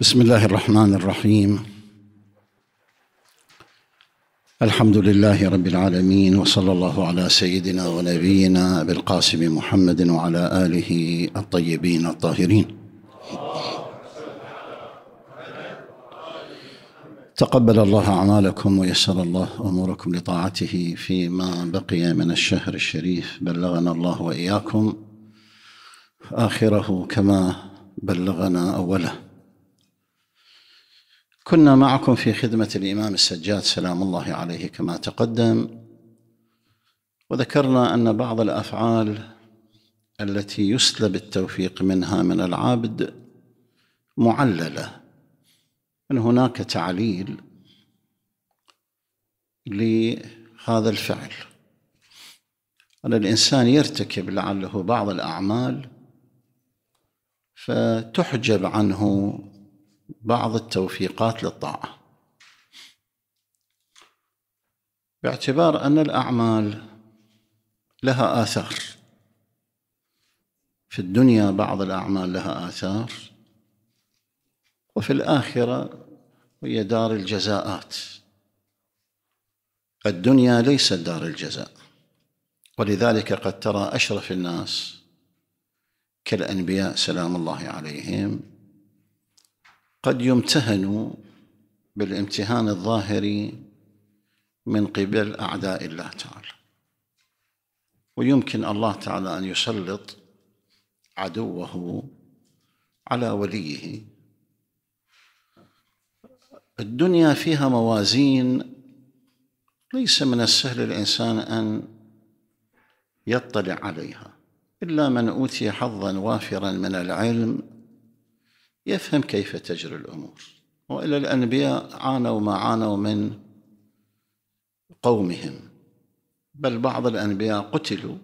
بسم الله الرحمن الرحيم الحمد لله رب العالمين وصلى الله على سيدنا ونبينا ابي القاسم محمد وعلى اله الطيبين الطاهرين تقبل الله اعمالكم ويسر الله اموركم لطاعته فيما بقي من الشهر الشريف بلغنا الله واياكم اخره كما بلغنا اوله كنا معكم في خدمة الإمام السجاد سلام الله عليه كما تقدم وذكرنا أن بعض الأفعال التي يسلب التوفيق منها من العابد معللة من هناك تعليل لهذا الفعل أن الإنسان يرتكب لعله بعض الأعمال فتحجب عنه بعض التوفيقات للطاعة باعتبار أن الأعمال لها آثار في الدنيا بعض الأعمال لها آثار وفي الآخرة هي دار الجزاءات الدنيا ليست دار الجزاء ولذلك قد ترى أشرف الناس كالأنبياء سلام الله عليهم قد يمتهن بالامتهان الظاهري من قبل أعداء الله تعالى ويمكن الله تعالى أن يسلط عدوه على وليه الدنيا فيها موازين ليس من السهل الإنسان أن يطلع عليها إلا من أوتي حظا وافرا من العلم يفهم كيف تجري الأمور وإلى الأنبياء عانوا ما عانوا من قومهم بل بعض الأنبياء قتلوا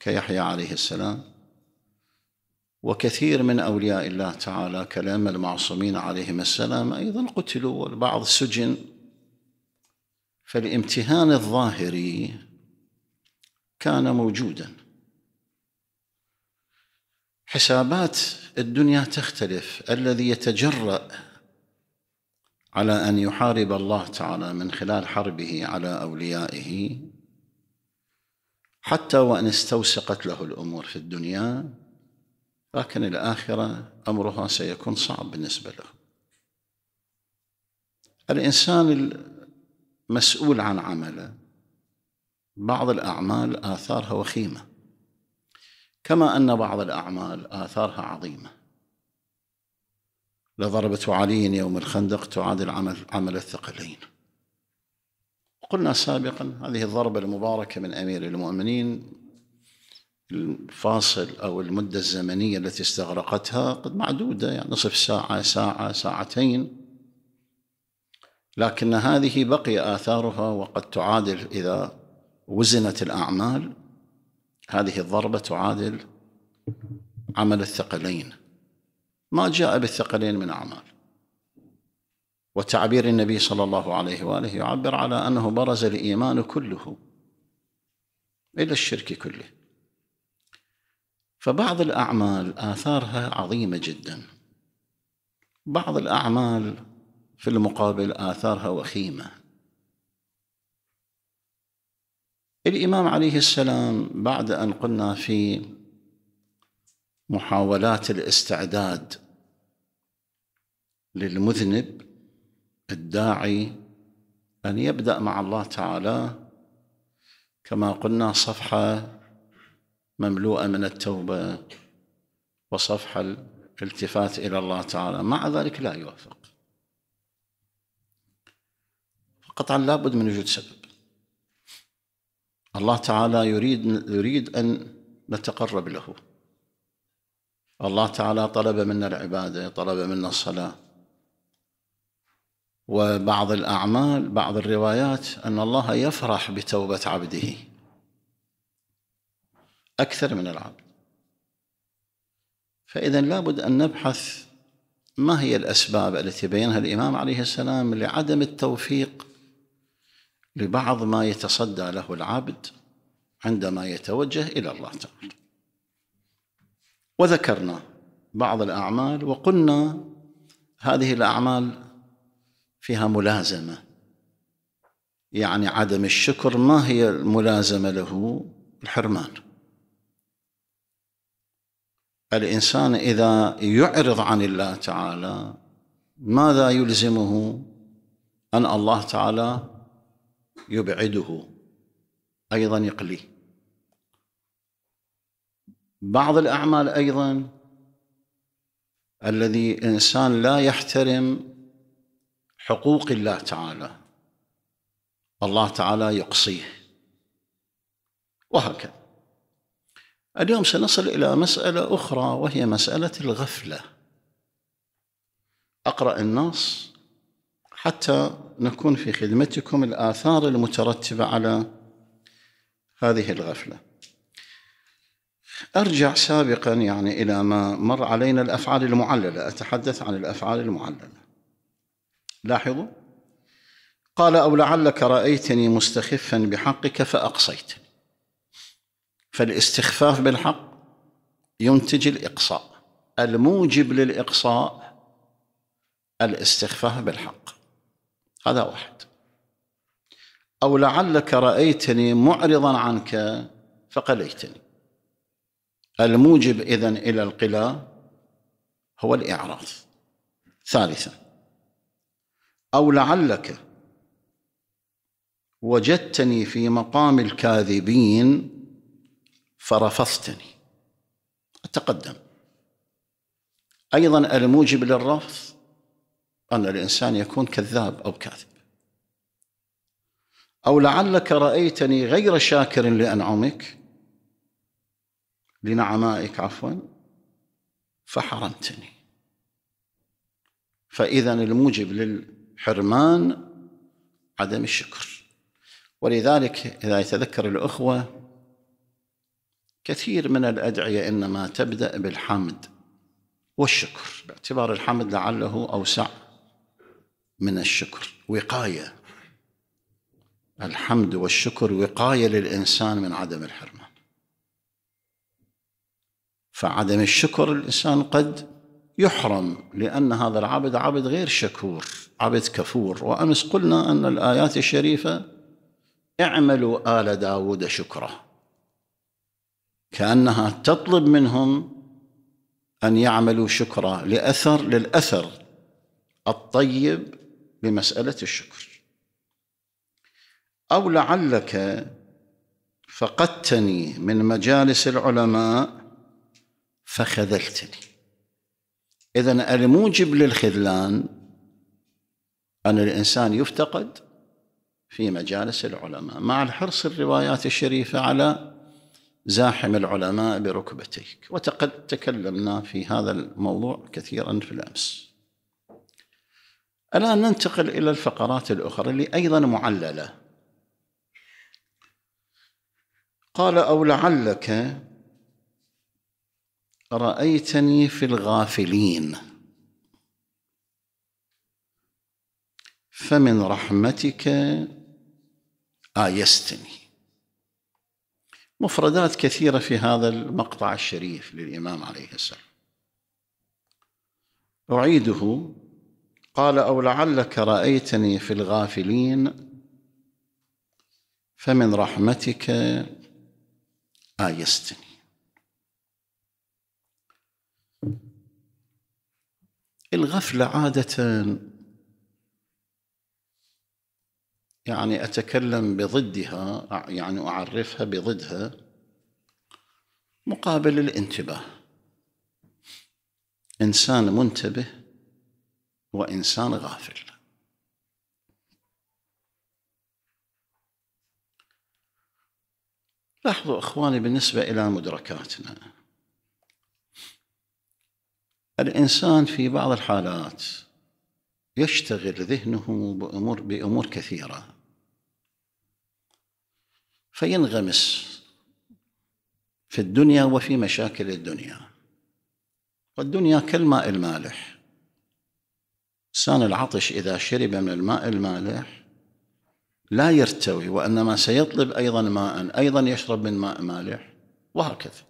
كيحيى عليه السلام وكثير من أولياء الله تعالى كلام المعصومين عليهم السلام أيضا قتلوا والبعض سجن فالامتهان الظاهري كان موجودا حسابات الدنيا تختلف الذي يتجرأ على ان يحارب الله تعالى من خلال حربه على اوليائه حتى وان استوسقت له الامور في الدنيا لكن الاخره امرها سيكون صعب بالنسبه له الانسان المسؤول عن عمله بعض الاعمال اثارها وخيمه كما أن بعض الأعمال آثارها عظيمة لضربة علي يوم الخندق تعادل عمل عمل الثقلين قلنا سابقا هذه الضربة المباركة من أمير المؤمنين الفاصل أو المدة الزمنية التي استغرقتها قد معدودة يعني نصف ساعة ساعة ساعتين لكن هذه بقي آثارها وقد تعادل إذا وزنت الأعمال هذه الضربة تعادل عمل الثقلين ما جاء بالثقلين من أعمال وتعبير النبي صلى الله عليه وآله يعبر على أنه برز الإيمان كله إلى الشرك كله فبعض الأعمال آثارها عظيمة جدا بعض الأعمال في المقابل آثارها وخيمة الإمام عليه السلام بعد أن قلنا في محاولات الاستعداد للمذنب الداعي أن يبدأ مع الله تعالى كما قلنا صفحة مملوءة من التوبة وصفحة الالتفات إلى الله تعالى مع ذلك لا يوافق قطعا لابد من وجود سبب الله تعالى يريد يريد ان نتقرب له الله تعالى طلب منا العباده طلب منا الصلاه وبعض الاعمال بعض الروايات ان الله يفرح بتوبه عبده اكثر من العبد فاذا لابد ان نبحث ما هي الاسباب التي بينها الامام عليه السلام لعدم التوفيق لبعض ما يتصدى له العبد عندما يتوجه الى الله تعالى وذكرنا بعض الاعمال وقلنا هذه الاعمال فيها ملازمه يعني عدم الشكر ما هي الملازمه له الحرمان الانسان اذا يعرض عن الله تعالى ماذا يلزمه ان الله تعالى يبعده أيضا يقليه بعض الأعمال أيضا الذي إنسان لا يحترم حقوق الله تعالى الله تعالى يقصيه وهكذا اليوم سنصل إلى مسألة أخرى وهي مسألة الغفلة أقرأ النص حتى نكون في خدمتكم الآثار المترتبة على هذه الغفلة أرجع سابقا يعني إلى ما مر علينا الأفعال المعللة أتحدث عن الأفعال المعللة لاحظوا قال أو لعلك رأيتني مستخفا بحقك فأقصيت فالاستخفاف بالحق ينتج الإقصاء الموجب للإقصاء الاستخفاف بالحق هذا واحد أو لعلك رأيتني معرضا عنك فقليتني الموجب إذن إلى القلا هو الإعراض ثالثا أو لعلك وجدتني في مقام الكاذبين فرفضتني أتقدم أيضا الموجب للرفض أن الإنسان يكون كذاب أو كاذب أو لعلك رأيتني غير شاكر لأنعمك لنعمائك عفوا فحرمتني فإذا الموجب للحرمان عدم الشكر ولذلك إذا يتذكر الأخوة كثير من الأدعية إنما تبدأ بالحمد والشكر باعتبار الحمد لعله أوسع من الشكر وقايه الحمد والشكر وقايه للانسان من عدم الحرمان فعدم الشكر الانسان قد يحرم لان هذا العبد عبد غير شكور عبد كفور وامس قلنا ان الايات الشريفه اعملوا ال داود شكرا كانها تطلب منهم ان يعملوا شكرا لاثر للاثر الطيب بمساله الشكر أو لعلك فقدتني من مجالس العلماء فخذلتني إذا الموجب للخذلان أن الإنسان يفتقد في مجالس العلماء مع الحرص الروايات الشريفة على زاحم العلماء بركبتيك وتقد تكلمنا في هذا الموضوع كثيرا في الأمس الآن ننتقل إلى الفقرات الأخرى اللي أيضا معللة قال أو لعلك رأيتني في الغافلين فمن رحمتك آيستني آه، مفردات كثيرة في هذا المقطع الشريف للإمام عليه السلام أعيده قال او لعلك رايتني في الغافلين فمن رحمتك ايستني الغفله عاده يعني اتكلم بضدها يعني اعرفها بضدها مقابل الانتباه انسان منتبه هو إنسان غافل لاحظوا إخواني بالنسبة إلى مدركاتنا الإنسان في بعض الحالات يشتغل ذهنه بأمور, بأمور كثيرة فينغمس في الدنيا وفي مشاكل الدنيا والدنيا كالماء المالح إنسان العطش إذا شرب من الماء المالح لا يرتوي وإنما سيطلب أيضا ماء أيضا يشرب من ماء مالح وهكذا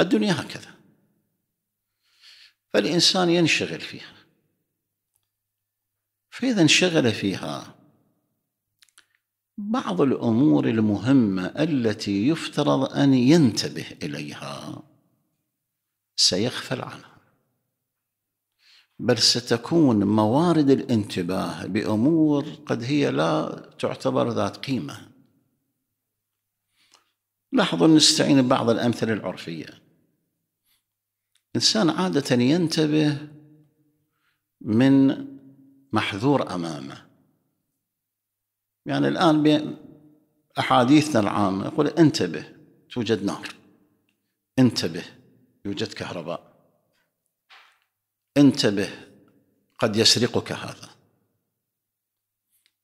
الدنيا هكذا فالإنسان ينشغل فيها فإذا انشغل فيها بعض الأمور المهمة التي يفترض أن ينتبه إليها سيغفل عنها بل ستكون موارد الانتباه بامور قد هي لا تعتبر ذات قيمه لاحظوا نستعين ببعض الامثله العرفيه انسان عاده ينتبه من محذور امامه يعني الان باحاديثنا العامه يقول انتبه توجد نار انتبه يوجد كهرباء انتبه قد يسرقك هذا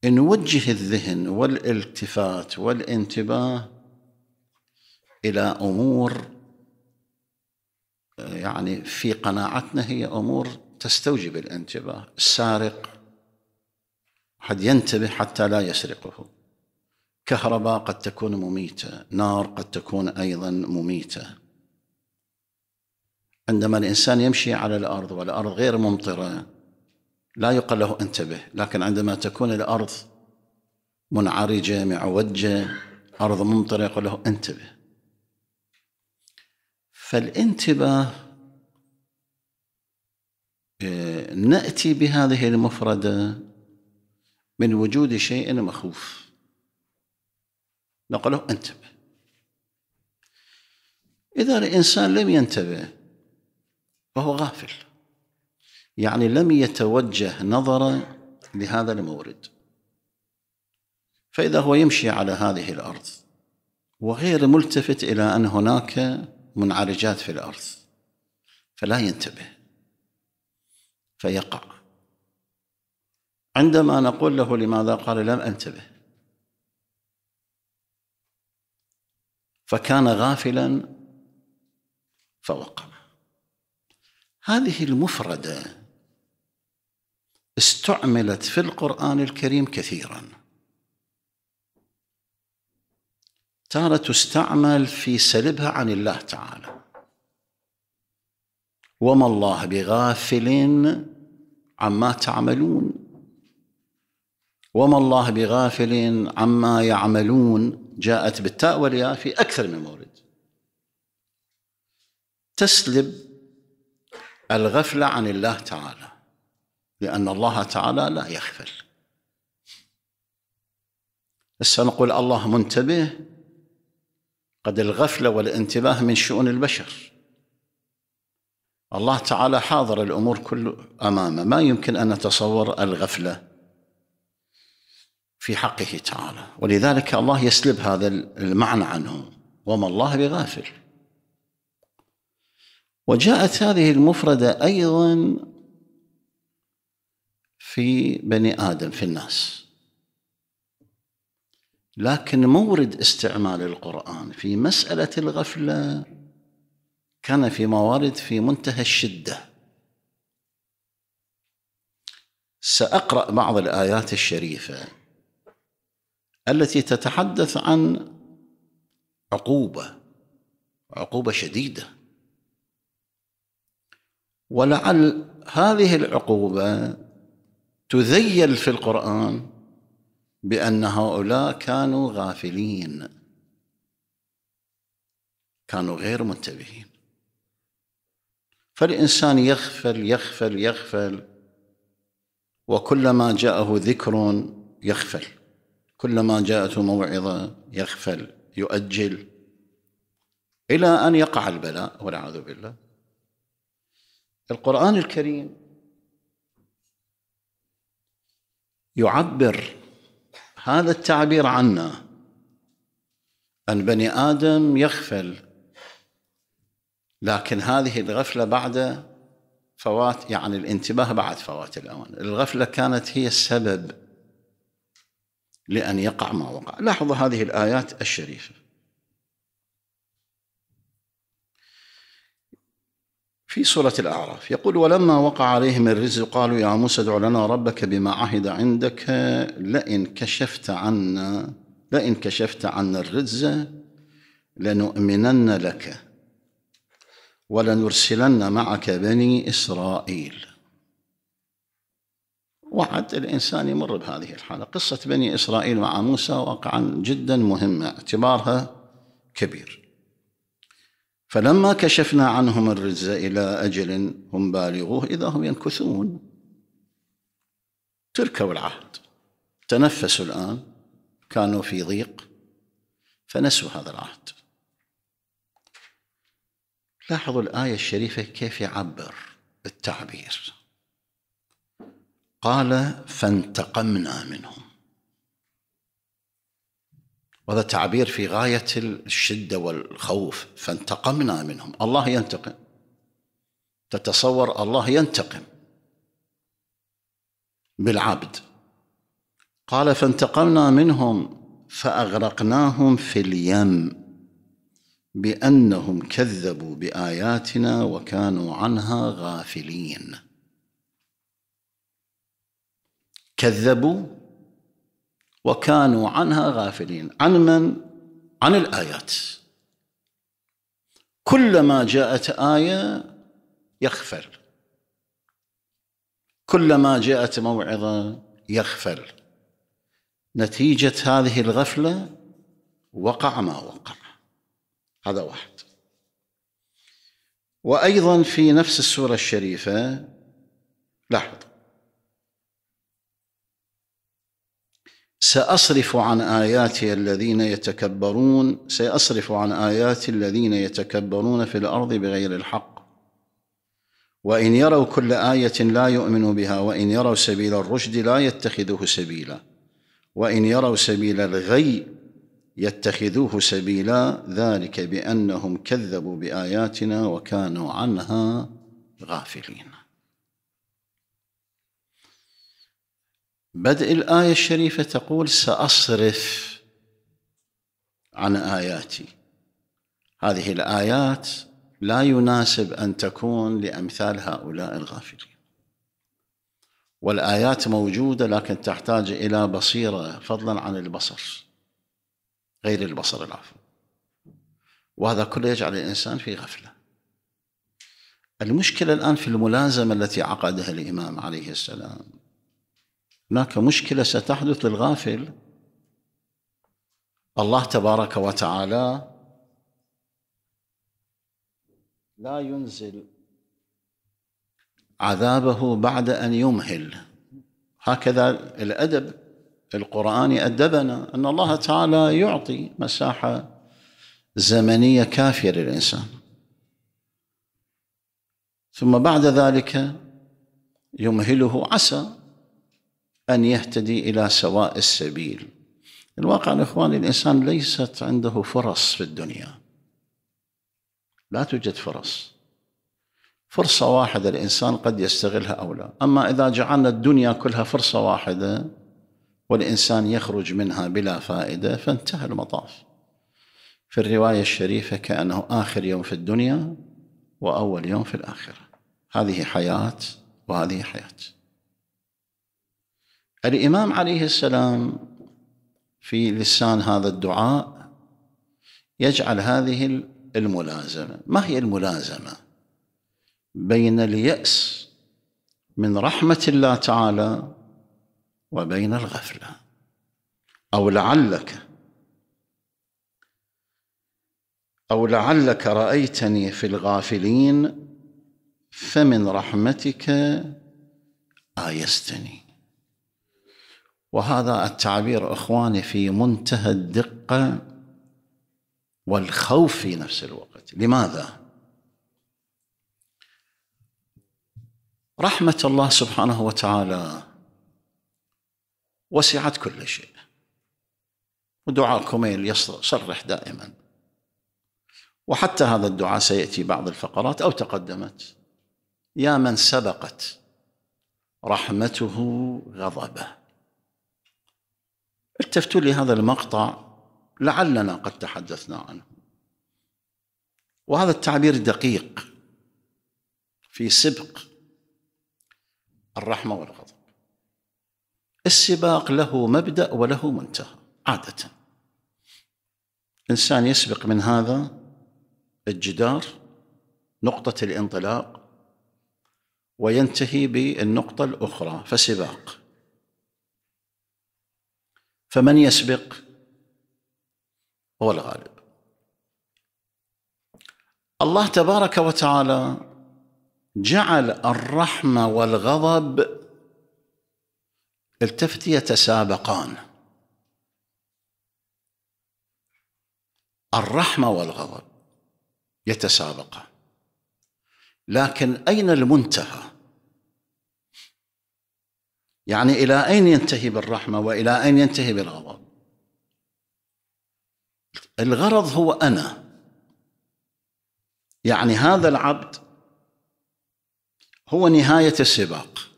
نوجه الذهن والالتفات والانتباه الى امور يعني في قناعتنا هي امور تستوجب الانتباه السارق قد ينتبه حتى لا يسرقه كهرباء قد تكون مميته نار قد تكون ايضا مميته عندما الإنسان يمشي على الأرض والأرض غير ممطرة لا يقال له انتبه لكن عندما تكون الأرض منعرجة معوجة أرض ممطرة يقول له انتبه فالانتباه آه، نأتي بهذه المفردة من وجود شيء مخوف نقول له انتبه إذا الإنسان لم ينتبه فهو غافل يعني لم يتوجه نظره لهذا المورد فإذا هو يمشي على هذه الأرض وغير ملتفت إلى أن هناك منعرجات في الأرض فلا ينتبه فيقع عندما نقول له لماذا قال لم أنتبه فكان غافلا فوقع هذه المفردة استعملت في القرآن الكريم كثيرا تارة تستعمل في سلبها عن الله تعالى وما الله بغافل عما تعملون وما الله بغافل عما يعملون جاءت بالتاء والياء في أكثر من مورد تسلب الغفلة عن الله تعالى لأن الله تعالى لا يغفل بس نقول الله منتبه قد الغفلة والانتباه من شؤون البشر الله تعالى حاضر الأمور كل أمامه ما يمكن أن نتصور الغفلة في حقه تعالى ولذلك الله يسلب هذا المعنى عنه وما الله بغافل وجاءت هذه المفردة أيضا في بني آدم في الناس لكن مورد استعمال القرآن في مسألة الغفلة كان في موارد في منتهى الشدة سأقرأ بعض الآيات الشريفة التي تتحدث عن عقوبة عقوبة شديدة ولعل هذه العقوبه تذيل في القران بان هؤلاء كانوا غافلين كانوا غير منتبهين فالانسان يغفل يغفل يغفل وكلما جاءه ذكر يغفل كلما جاءته موعظه يغفل يؤجل الى ان يقع البلاء والعياذ بالله القرآن الكريم يعبر هذا التعبير عنا أن بني آدم يغفل لكن هذه الغفلة بعد فوات يعني الانتباه بعد فوات الأوان الغفلة كانت هي السبب لأن يقع ما وقع لاحظوا هذه الآيات الشريفة في سورة الأعراف يقول ولما وقع عليهم الرزق قالوا يا موسى ادع لنا ربك بما عهد عندك لئن كشفت عنا لئن كشفت عنا الرزق لنؤمنن لك ولنرسلن معك بني إسرائيل وعد الإنسان يمر بهذه الحالة قصة بني إسرائيل مع موسى واقعا جدا مهمة اعتبارها كبير فلما كشفنا عنهم الرجز إلى أجل هم بالغوه إذا هم ينكثون تركوا العهد تنفسوا الآن كانوا في ضيق فنسوا هذا العهد لاحظوا الآية الشريفة كيف يعبر التعبير قال فانتقمنا منهم وهذا تعبير في غاية الشدة والخوف فانتقمنا منهم الله ينتقم تتصور الله ينتقم بالعبد قال فانتقمنا منهم فأغرقناهم في اليم بأنهم كذبوا بآياتنا وكانوا عنها غافلين كذبوا وكانوا عنها غافلين عن من عن الايات كلما جاءت ايه يغفل كلما جاءت موعظه يغفل نتيجه هذه الغفله وقع ما وقع هذا واحد وايضا في نفس السوره الشريفه لاحظ سأصرف عن آياتي الذين يتكبرون سأصرف عن آياتي الذين يتكبرون في الأرض بغير الحق وإن يروا كل آية لا يؤمنوا بها وإن يروا سبيل الرشد لا يتخذوه سبيلا وإن يروا سبيل الغي يتخذوه سبيلا ذلك بأنهم كذبوا بآياتنا وكانوا عنها غافلين بدء الآية الشريفة تقول سأصرف عن آياتي هذه الآيات لا يناسب أن تكون لأمثال هؤلاء الغافلين والآيات موجودة لكن تحتاج إلى بصيرة فضلا عن البصر غير البصر العفو وهذا كله يجعل الإنسان في غفلة المشكلة الآن في الملازمة التي عقدها الإمام عليه السلام هناك مشكله ستحدث للغافل الله تبارك وتعالى لا ينزل عذابه بعد ان يمهل هكذا الادب القراني ادبنا ان الله تعالى يعطي مساحه زمنيه كافيه للانسان ثم بعد ذلك يمهله عسى أن يهتدي إلى سواء السبيل الواقع إخواني الإنسان ليست عنده فرص في الدنيا لا توجد فرص فرصة واحدة الإنسان قد يستغلها أو لا أما إذا جعلنا الدنيا كلها فرصة واحدة والإنسان يخرج منها بلا فائدة فانتهى المطاف في الرواية الشريفة كأنه آخر يوم في الدنيا وأول يوم في الآخرة هذه حياة وهذه حياه الإمام عليه السلام في لسان هذا الدعاء يجعل هذه الملازمة ما هي الملازمة بين اليأس من رحمة الله تعالى وبين الغفلة أو لعلك أو لعلك رأيتني في الغافلين فمن رحمتك آيستني وهذا التعبير اخواني في منتهى الدقه والخوف في نفس الوقت لماذا رحمه الله سبحانه وتعالى وسعت كل شيء ودعاء كوميل يصرح دائما وحتى هذا الدعاء سياتي بعض الفقرات او تقدمت يا من سبقت رحمته غضبه التفتوا لي هذا المقطع لعلنا قد تحدثنا عنه وهذا التعبير دقيق في سبق الرحمه والغضب السباق له مبدا وله منتهى عاده انسان يسبق من هذا الجدار نقطه الانطلاق وينتهي بالنقطه الاخرى فسباق فمن يسبق هو الغالب الله تبارك وتعالى جعل الرحمه والغضب التفت يتسابقان الرحمه والغضب يتسابقان لكن اين المنتهى يعني إلى أين ينتهي بالرحمة وإلى أين ينتهي بالغضب الغرض هو أنا يعني هذا العبد هو نهاية السباق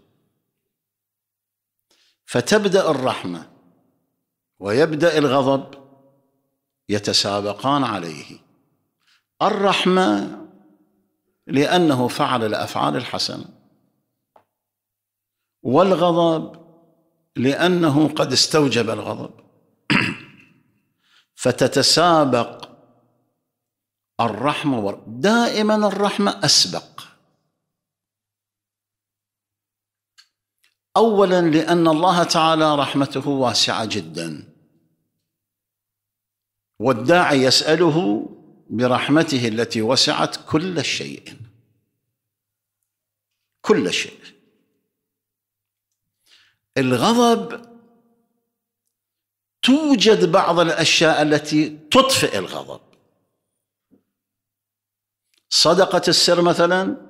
فتبدأ الرحمة ويبدأ الغضب يتسابقان عليه الرحمة لأنه فعل الأفعال الحسنة والغضب لانه قد استوجب الغضب فتتسابق الرحمه دائما الرحمه اسبق اولا لان الله تعالى رحمته واسعه جدا والداعي يساله برحمته التي وسعت كل شيء كل شيء الغضب توجد بعض الاشياء التي تطفئ الغضب صدقه السر مثلا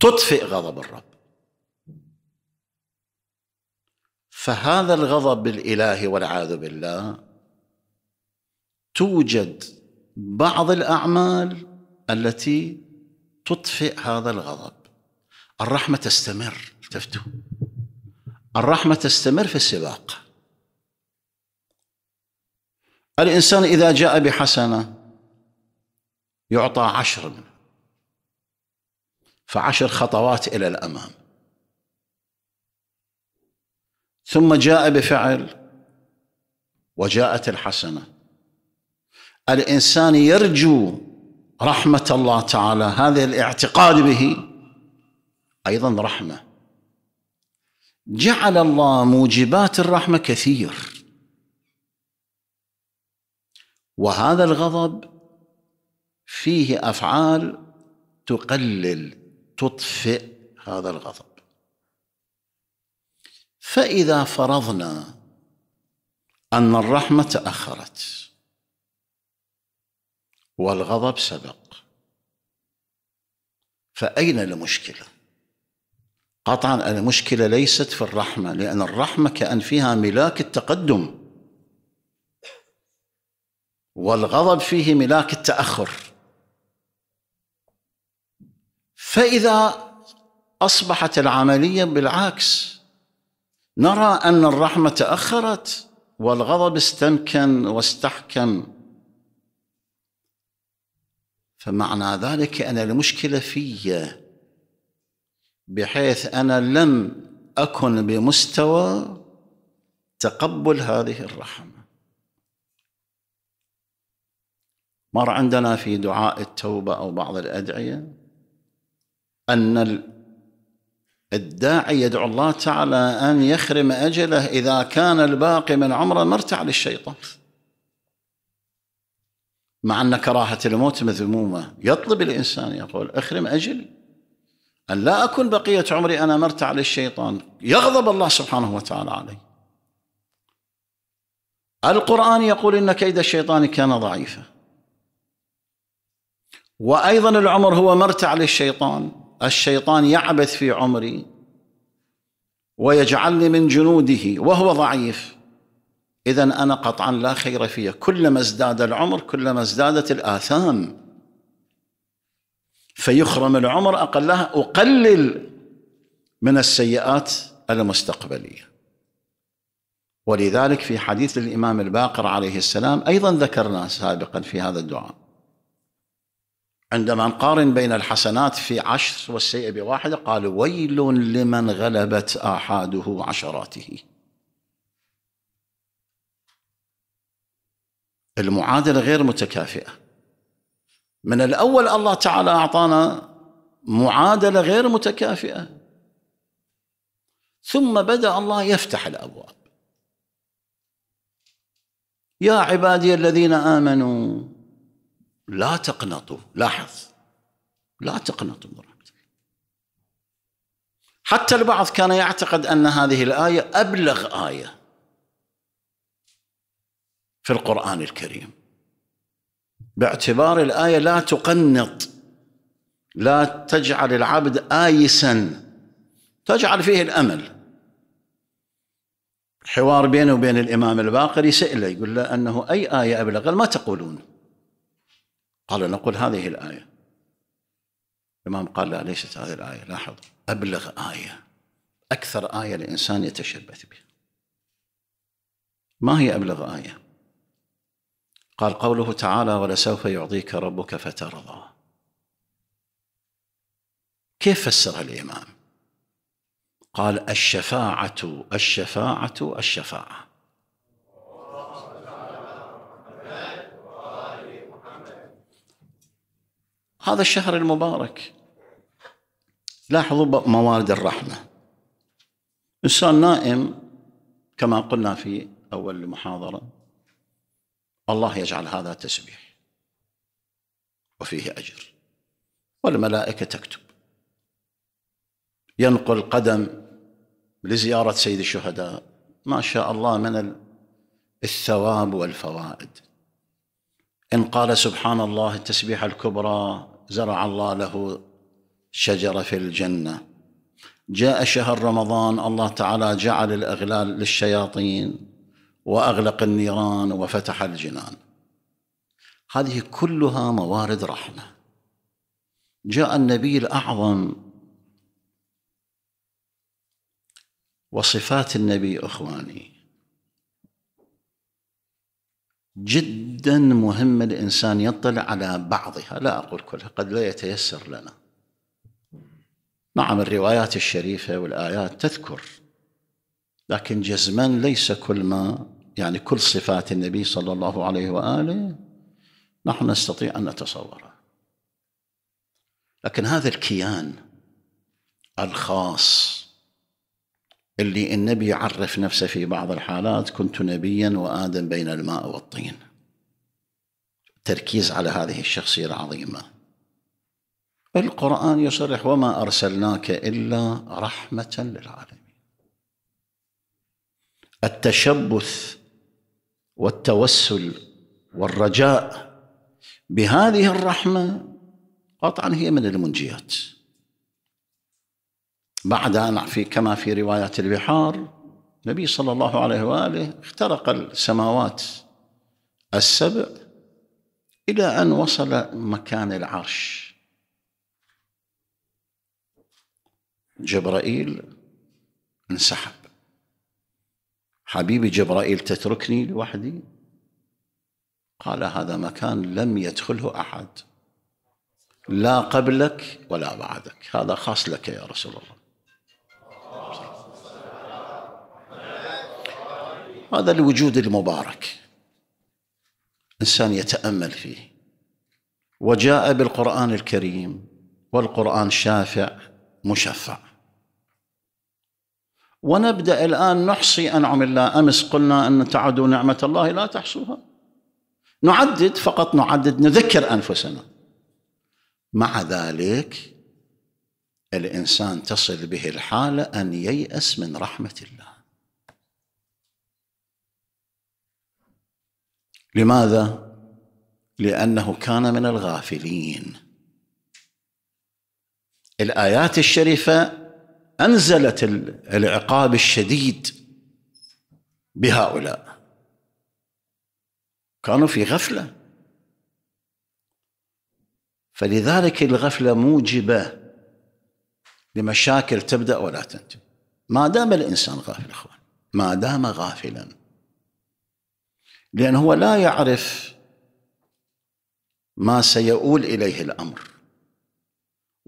تطفئ غضب الرب فهذا الغضب الالهي والعياذ بالله توجد بعض الاعمال التي تطفئ هذا الغضب الرحمه تستمر التفتوا الرحمة تستمر في السباق الإنسان إذا جاء بحسنة يعطى عشر منه فعشر خطوات إلى الأمام ثم جاء بفعل وجاءت الحسنة الإنسان يرجو رحمة الله تعالى هذا الاعتقاد به أيضا رحمة جعل الله موجبات الرحمه كثير وهذا الغضب فيه افعال تقلل تطفئ هذا الغضب فاذا فرضنا ان الرحمه تاخرت والغضب سبق فاين المشكله قطعا المشكلة ليست في الرحمة لأن الرحمة كأن فيها ملاك التقدم والغضب فيه ملاك التأخر فإذا أصبحت العملية بالعكس نرى أن الرحمة تأخرت والغضب استمكن واستحكم فمعنى ذلك أن المشكلة فيّ بحيث انا لم اكن بمستوى تقبل هذه الرحمه مر عندنا في دعاء التوبه او بعض الادعيه ان الداعي يدعو الله تعالى ان يخرم اجله اذا كان الباقي من عمره مرتع للشيطان مع ان كراهه الموت مذمومه يطلب الانسان يقول اخرم اجلي أن لا أكون بقية عمري أنا مرتع للشيطان يغضب الله سبحانه وتعالى علي القرآن يقول إن كيد الشيطان كان ضعيفا وأيضا العمر هو مرتع للشيطان الشيطان يعبث في عمري ويجعلني من جنوده وهو ضعيف إذا أنا قطعا لا خير فيه كلما ازداد العمر كلما ازدادت الآثام فيخرم العمر أقلها أقلل من السيئات المستقبلية ولذلك في حديث الإمام الباقر عليه السلام أيضا ذكرناه سابقا في هذا الدعاء عندما نقارن بين الحسنات في عشر والسيئة بواحدة قال ويل لمن غلبت آحاده عشراته المعادلة غير متكافئة من الأول الله تعالى أعطانا معادلة غير متكافئة ثم بدأ الله يفتح الأبواب يا عبادي الذين آمنوا لا تقنطوا لاحظ لا تقنطوا من حتى البعض كان يعتقد أن هذه الآية أبلغ آية في القرآن الكريم باعتبار الآية لا تقنط لا تجعل العبد آيسا تجعل فيه الأمل حوار بينه وبين الإمام الباقر يسأله يقول له أنه أي آية أبلغ ما تقولون قال نقول هذه الآية الإمام قال لا ليست هذه الآية لاحظ أبلغ آية أكثر آية الإنسان يتشبث بها ما هي أبلغ آية قال قوله تعالى ولسوف يعطيك ربك فترضى كيف فسرها الإمام قال الشفاعة الشفاعة الشفاعة هذا الشهر المبارك لاحظوا موارد الرحمة إنسان نائم كما قلنا في أول المحاضرة الله يجعل هذا تسبيح وفيه أجر والملائكة تكتب ينقل قدم لزيارة سيد الشهداء ما شاء الله من الثواب والفوائد إن قال سبحان الله التسبيح الكبرى زرع الله له شجرة في الجنة جاء شهر رمضان الله تعالى جعل الأغلال للشياطين واغلق النيران وفتح الجنان هذه كلها موارد رحمه جاء النبي الاعظم وصفات النبي اخواني جدا مهم الانسان يطلع على بعضها لا اقول كلها قد لا يتيسر لنا نعم الروايات الشريفه والايات تذكر لكن جزما ليس كل ما يعني كل صفات النبي صلى الله عليه واله نحن نستطيع ان نتصورها لكن هذا الكيان الخاص اللي النبي عرف نفسه في بعض الحالات كنت نبيا وادم بين الماء والطين تركيز على هذه الشخصيه العظيمه القران يصرح وما ارسلناك الا رحمه للعالمين التشبث والتوسل والرجاء بهذه الرحمه قطعا هي من المنجيات بعد ان في كما في روايه البحار النبي صلى الله عليه واله اخترق السماوات السبع الى ان وصل مكان العرش جبرائيل انسحب حبيبي جبرائيل تتركني لوحدي قال هذا مكان لم يدخله احد لا قبلك ولا بعدك هذا خاص لك يا رسول الله هذا الوجود المبارك انسان يتامل فيه وجاء بالقران الكريم والقران شافع مشفع ونبدأ الآن نحصي أنعم الله أمس قلنا أن تعدوا نعمة الله لا تحصوها نعدد فقط نعدد نذكر أنفسنا مع ذلك الإنسان تصل به الحالة أن ييأس من رحمة الله لماذا؟ لأنه كان من الغافلين الآيات الشريفة انزلت العقاب الشديد بهؤلاء كانوا في غفله فلذلك الغفله موجبه لمشاكل تبدا ولا تنتهي ما دام الانسان غافل اخوان ما دام غافلا لان هو لا يعرف ما سيؤول اليه الامر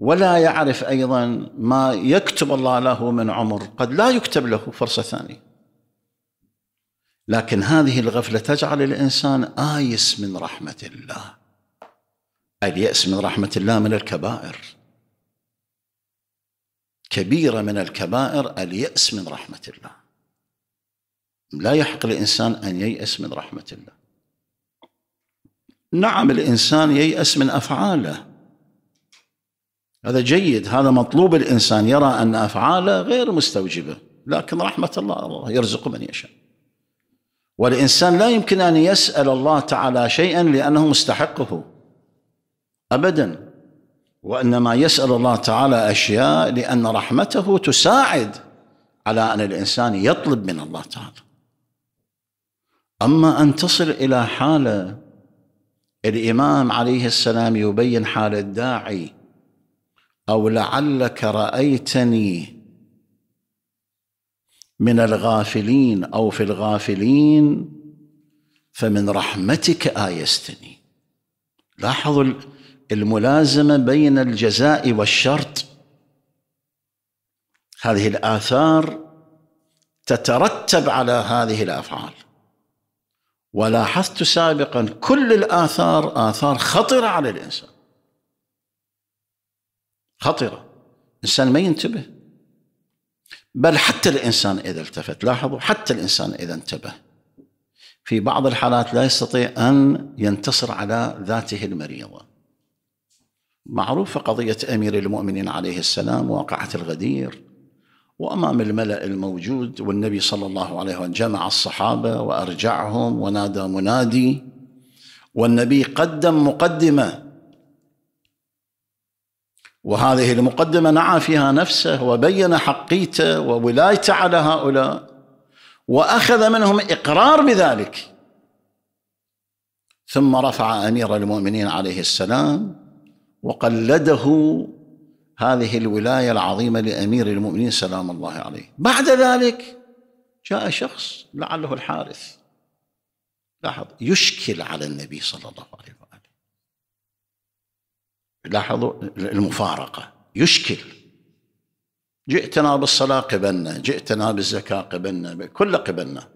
ولا يعرف ايضا ما يكتب الله له من عمر قد لا يكتب له فرصه ثانيه لكن هذه الغفله تجعل الانسان ايس من رحمه الله الياس من رحمه الله من الكبائر كبيره من الكبائر الياس من رحمه الله لا يحق للانسان ان ييأس من رحمه الله نعم الانسان ييأس من افعاله هذا جيد هذا مطلوب الإنسان يرى أن أفعاله غير مستوجبة لكن رحمة الله الله يرزق من يشاء والإنسان لا يمكن أن يسأل الله تعالى شيئا لأنه مستحقه أبدا وإنما يسأل الله تعالى أشياء لأن رحمته تساعد على أن الإنسان يطلب من الله تعالى أما أن تصل إلى حالة الإمام عليه السلام يبين حال الداعي او لعلك رايتني من الغافلين او في الغافلين فمن رحمتك ايستني لاحظوا الملازمه بين الجزاء والشرط هذه الاثار تترتب على هذه الافعال ولاحظت سابقا كل الاثار اثار خطره على الانسان خطرة الإنسان ما ينتبه بل حتى الإنسان إذا التفت لاحظوا حتى الإنسان إذا انتبه في بعض الحالات لا يستطيع أن ينتصر على ذاته المريضة معروفة قضية أمير المؤمنين عليه السلام واقعة الغدير وأمام الملأ الموجود والنبي صلى الله عليه وسلم جمع الصحابة وأرجعهم ونادى منادي والنبي قدم مقدمة وهذه المقدمة نعى فيها نفسه وبين حقيته وولايته على هؤلاء وأخذ منهم إقرار بذلك ثم رفع أمير المؤمنين عليه السلام وقلده هذه الولاية العظيمة لأمير المؤمنين سلام الله عليه بعد ذلك جاء شخص لعله الحارث لاحظ يشكل على النبي صلى الله عليه وسلم لاحظوا المفارقة يشكل جئتنا بالصلاة قبلنا جئتنا بالزكاة قبلنا كل قبلنا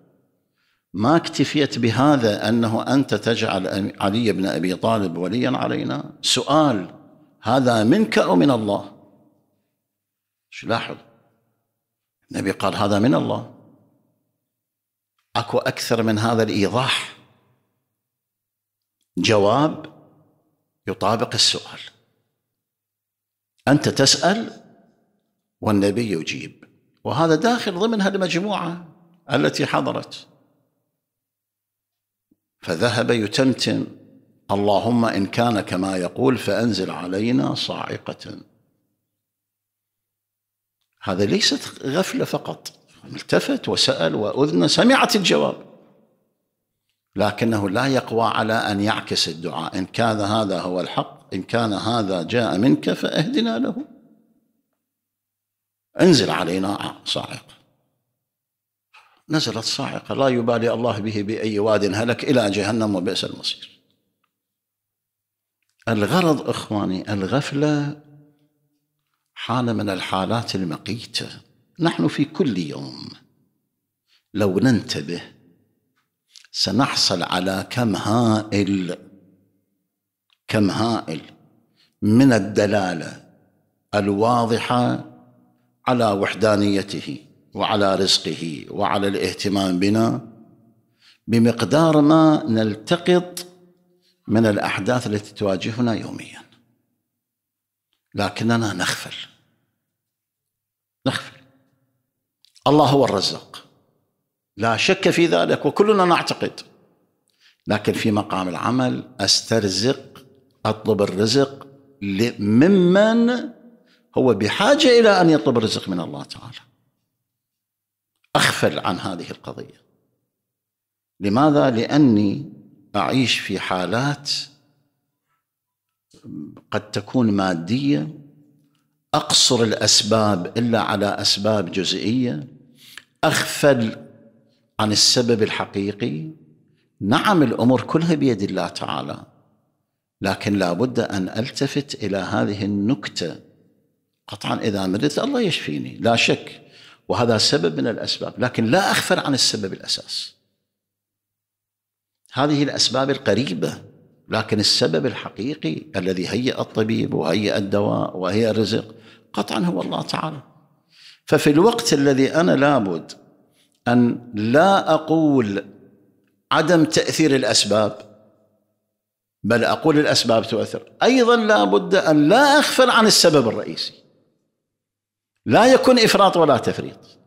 ما اكتفيت بهذا أنه أنت تجعل علي بن أبي طالب وليا علينا سؤال هذا منك أو من الله لاحظ النبي قال هذا من الله اكو اكثر من هذا الايضاح جواب يطابق السؤال أنت تسأل والنبي يجيب وهذا داخل ضمن هذه المجموعة التي حضرت فذهب يتمتم اللهم إن كان كما يقول فأنزل علينا صاعقة هذا ليست غفلة فقط التفت وسأل وأذن سمعت الجواب لكنه لا يقوى على أن يعكس الدعاء إن كان هذا هو الحق إن كان هذا جاء منك فأهدنا له انزل علينا صاعقة نزلت صاعقة لا يبالي الله به بأي واد هلك إلى جهنم وبئس المصير الغرض إخواني الغفلة حالة من الحالات المقيتة نحن في كل يوم لو ننتبه سنحصل على كم هائل كم هائل من الدلاله الواضحه على وحدانيته وعلى رزقه وعلى الاهتمام بنا بمقدار ما نلتقط من الاحداث التي تواجهنا يوميا لكننا نغفل نغفل الله هو الرزاق لا شك في ذلك وكلنا نعتقد لكن في مقام العمل استرزق أطلب الرزق ممن هو بحاجة إلى أن يطلب الرزق من الله تعالى أغفل عن هذه القضية لماذا؟ لأني أعيش في حالات قد تكون مادية أقصر الأسباب إلا على أسباب جزئية أغفل عن السبب الحقيقي نعم الأمور كلها بيد الله تعالى لكن لابد أن ألتفت إلى هذه النكتة قطعا إذا مرضت الله يشفيني لا شك وهذا سبب من الأسباب لكن لا اخفر عن السبب الأساس هذه الأسباب القريبة لكن السبب الحقيقي الذي هيئ الطبيب وهيئ الدواء وهيئ الرزق قطعا هو الله تعالى ففي الوقت الذي أنا لابد أن لا أقول عدم تأثير الأسباب بل أقول الأسباب تؤثر أيضا لا بد أن لا أغفل عن السبب الرئيسي لا يكون إفراط ولا تفريط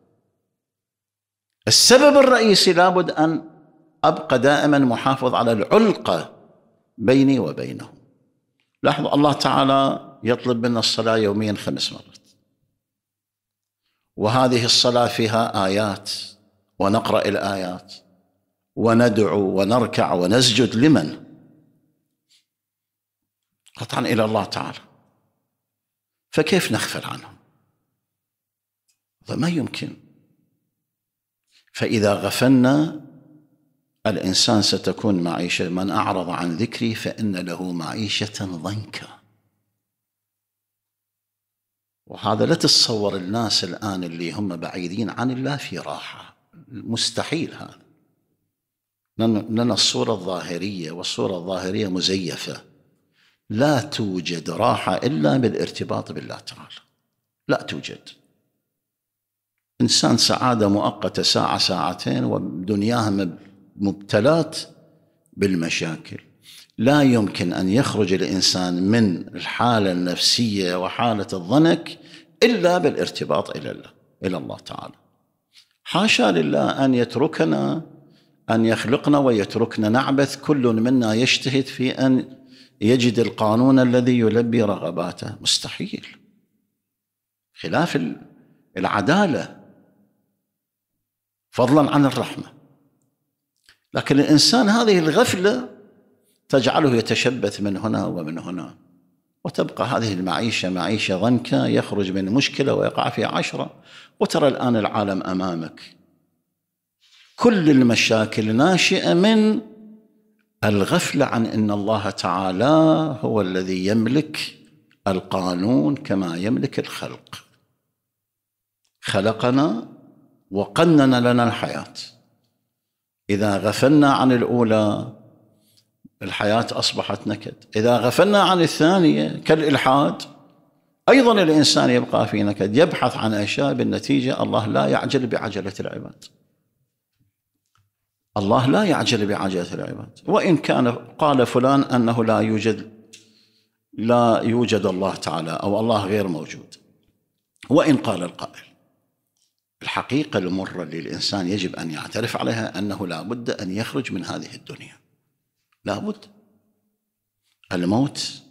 السبب الرئيسي لابد أن أبقى دائما محافظ على العلقة بيني وبينه لاحظوا الله تعالى يطلب منا الصلاة يوميا خمس مرات وهذه الصلاة فيها آيات ونقرأ الآيات وندعو ونركع ونسجد لمن؟ قطعا إلى الله تعالى فكيف نغفل عنهم ما يمكن فإذا غفلنا الإنسان ستكون معيشة من أعرض عن ذكري فإن له معيشة ضنكا وهذا لا تتصور الناس الآن اللي هم بعيدين عن الله في راحة مستحيل هذا لأن الصورة الظاهرية والصورة الظاهرية مزيفة لا توجد راحة إلا بالارتباط بالله تعالى لا توجد إنسان سعادة مؤقتة ساعة ساعتين ودنياها مبتلات بالمشاكل لا يمكن أن يخرج الإنسان من الحالة النفسية وحالة الضنك إلا بالارتباط إلى الله إلى الله تعالى حاشا لله أن يتركنا أن يخلقنا ويتركنا نعبث كل منا يجتهد في أن يجد القانون الذي يلبي رغباته مستحيل خلاف العداله فضلا عن الرحمه لكن الانسان هذه الغفله تجعله يتشبث من هنا ومن هنا وتبقى هذه المعيشه معيشه ضنكه يخرج من مشكله ويقع في عشره وترى الان العالم امامك كل المشاكل ناشئه من الغفله عن ان الله تعالى هو الذي يملك القانون كما يملك الخلق خلقنا وقنن لنا الحياه اذا غفلنا عن الاولى الحياه اصبحت نكد اذا غفلنا عن الثانيه كالالحاد ايضا الانسان يبقى في نكد يبحث عن اشياء بالنتيجه الله لا يعجل بعجله العباد الله لا يعجل بعجله العباد وإن كان قال فلان أنه لا يوجد لا يوجد الله تعالى أو الله غير موجود وإن قال القائل الحقيقة المرة للإنسان يجب أن يعترف عليها أنه لا بد أن يخرج من هذه الدنيا لا بد الموت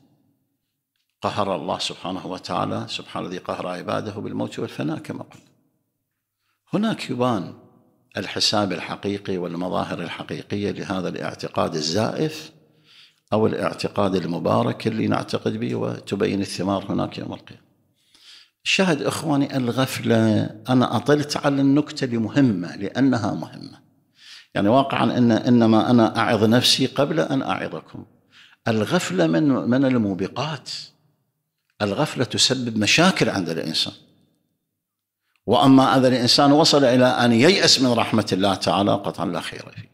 قهر الله سبحانه وتعالى سبحان الذي قهر عباده بالموت والفناء كما قلنا هناك يبان الحساب الحقيقي والمظاهر الحقيقيه لهذا الاعتقاد الزائف او الاعتقاد المبارك اللي نعتقد به وتبين الثمار هناك يوم القيامه. شهد اخواني الغفله انا اطلت على النكته لمهمه لانها مهمه. يعني واقعا ان انما انا اعظ نفسي قبل ان اعظكم. الغفله من من الموبقات. الغفله تسبب مشاكل عند الانسان. وأما أذا الإنسان وصل إلى أن ييأس من رحمة الله تعالى قطعا لا خير فيه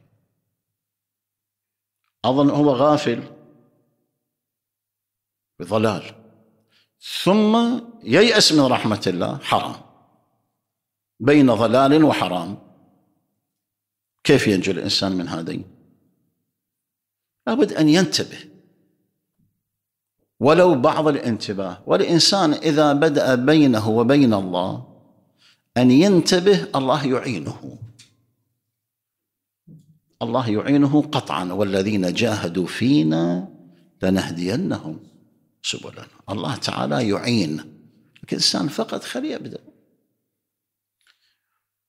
أظن هو غافل بضلال ثم ييأس من رحمة الله حرام بين ضلال وحرام كيف ينجو الإنسان من هذين لابد أن ينتبه ولو بعض الانتباه والإنسان إذا بدأ بينه وبين الله أن ينتبه الله يعينه الله يعينه قطعا والذين جاهدوا فينا لنهدينهم سبلنا الله تعالى يعين الإنسان فقط خليه يبدأ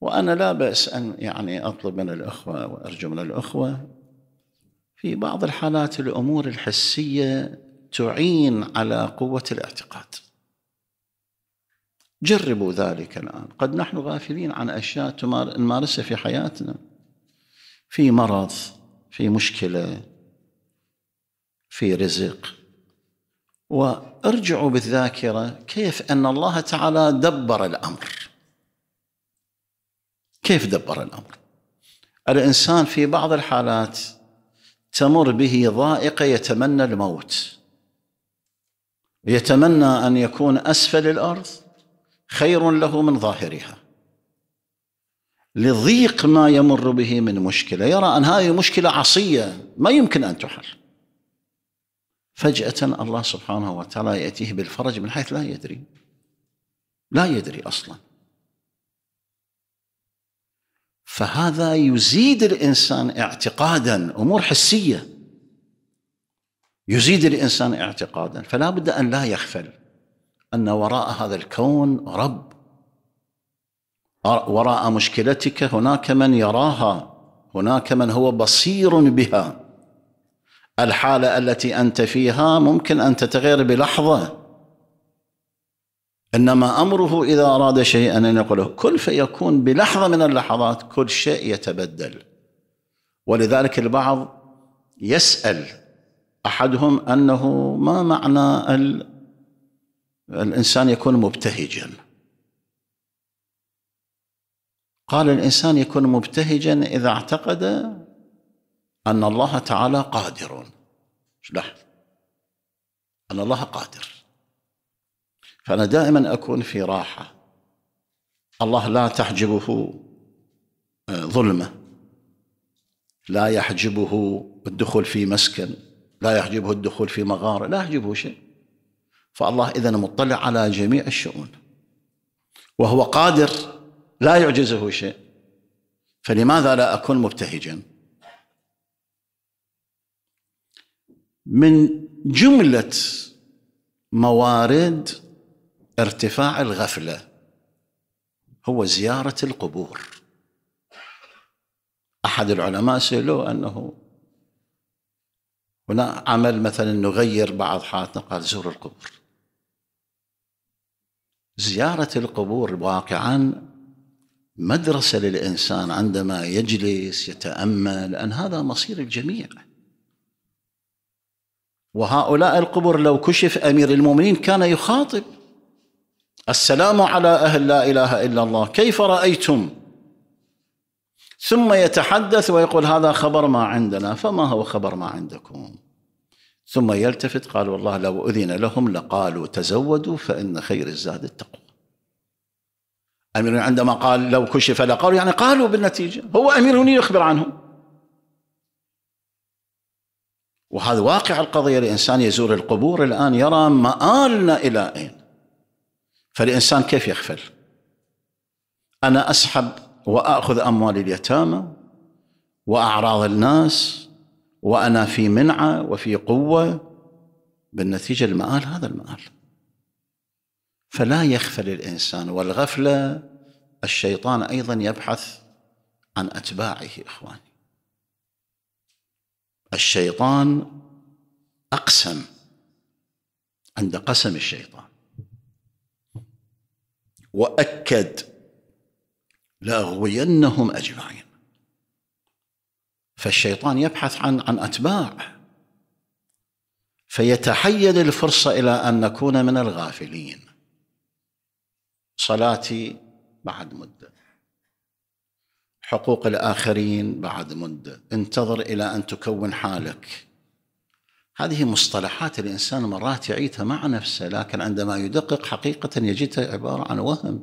وأنا لا بأس أن يعني أطلب من الأخوة وأرجو من الأخوة في بعض الحالات الأمور الحسية تعين على قوة الاعتقاد جربوا ذلك الآن قد نحن غافلين عن أشياء نمارسها في حياتنا في مرض في مشكلة في رزق وارجعوا بالذاكرة كيف أن الله تعالى دبر الأمر كيف دبر الأمر الإنسان في بعض الحالات تمر به ضائقة يتمنى الموت يتمنى أن يكون أسفل الأرض خير له من ظاهرها لضيق ما يمر به من مشكلة يرى أن هذه مشكلة عصية ما يمكن أن تحل فجأة الله سبحانه وتعالى يأتيه بالفرج من حيث لا يدري لا يدري أصلا فهذا يزيد الإنسان اعتقادا أمور حسية يزيد الإنسان اعتقادا فلا بد أن لا يغفل ان وراء هذا الكون رب وراء مشكلتك هناك من يراها هناك من هو بصير بها الحاله التي انت فيها ممكن ان تتغير بلحظه انما امره اذا اراد شيئا ان يقوله كل فيكون بلحظه من اللحظات كل شيء يتبدل ولذلك البعض يسال احدهم انه ما معنى الإنسان يكون مبتهجا قال الإنسان يكون مبتهجا إذا اعتقد أن الله تعالى قادر لاحظ أن الله قادر فأنا دائما أكون في راحة الله لا تحجبه آه، ظلمة لا يحجبه الدخول في مسكن لا يحجبه الدخول في مغارة لا يحجبه شيء فالله إذا مطلع على جميع الشؤون وهو قادر لا يعجزه شيء فلماذا لا أكون مبتهجا من جملة موارد ارتفاع الغفلة هو زيارة القبور أحد العلماء سألوه أنه هنا عمل مثلا نغير بعض حالاتنا قال زور القبور زيارة القبور واقعا مدرسة للإنسان عندما يجلس يتأمل أن هذا مصير الجميع وهؤلاء القبر لو كشف أمير المؤمنين كان يخاطب السلام على أهل لا إله إلا الله كيف رأيتم ثم يتحدث ويقول هذا خبر ما عندنا فما هو خبر ما عندكم ثم يلتفت قال والله لو أذن لهم لقالوا تزودوا فإن خير الزاد التقوى أمير عندما قال لو كشف لقالوا يعني قالوا بالنتيجة هو أمير يخبر عنهم وهذا واقع القضية الإنسان يزور القبور الآن يرى مآلنا إلى أين فالإنسان كيف يغفل أنا أسحب وأخذ أموال اليتامى وأعراض الناس وأنا في منعة وفي قوة بالنتيجة المآل هذا المآل فلا يغفل الإنسان والغفلة الشيطان أيضا يبحث عن أتباعه إخواني الشيطان أقسم عند قسم الشيطان وأكد لأغوينهم أجمعين فالشيطان يبحث عن عن اتباع فيتحيل الفرصه الى ان نكون من الغافلين صلاتي بعد مده حقوق الاخرين بعد مده انتظر الى ان تكون حالك هذه مصطلحات الانسان مرات يعيتها مع نفسه لكن عندما يدقق حقيقه يجدها عباره عن وهم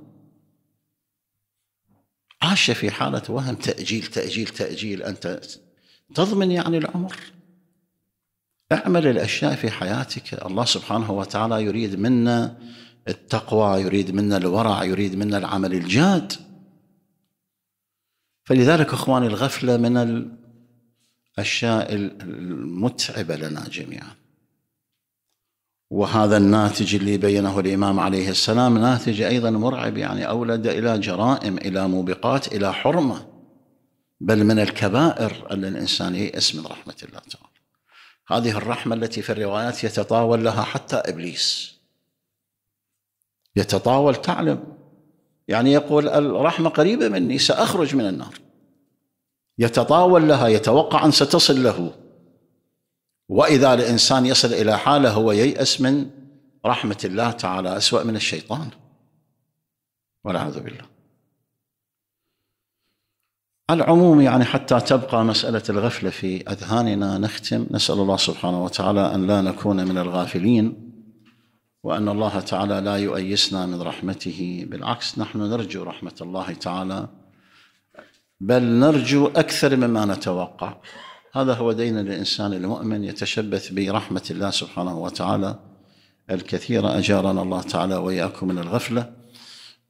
عاش في حاله وهم تاجيل تاجيل تاجيل انت تضمن يعني العمر اعمل الاشياء في حياتك الله سبحانه وتعالى يريد منا التقوى يريد منا الورع يريد منا العمل الجاد فلذلك اخواني الغفله من الاشياء المتعبه لنا جميعا وهذا الناتج اللي بينه الامام عليه السلام ناتج ايضا مرعب يعني اولد الى جرائم الى موبقات الى حرمه بل من الكبائر أن الإنسان يئس من رحمة الله تعالى هذه الرحمة التي في الروايات يتطاول لها حتى إبليس يتطاول تعلم يعني يقول الرحمة قريبة مني سأخرج من النار يتطاول لها يتوقع أن ستصل له وإذا الإنسان يصل إلى حالة هو ييأس من رحمة الله تعالى أسوأ من الشيطان والعياذ بالله على العموم يعني حتى تبقى مسألة الغفلة في أذهاننا نختم نسأل الله سبحانه وتعالى أن لا نكون من الغافلين وأن الله تعالى لا يؤيسنا من رحمته بالعكس نحن نرجو رحمة الله تعالى بل نرجو أكثر مما نتوقع هذا هو دين الإنسان المؤمن يتشبث برحمة الله سبحانه وتعالى الكثيرة أجارنا الله تعالى وإياكم من الغفلة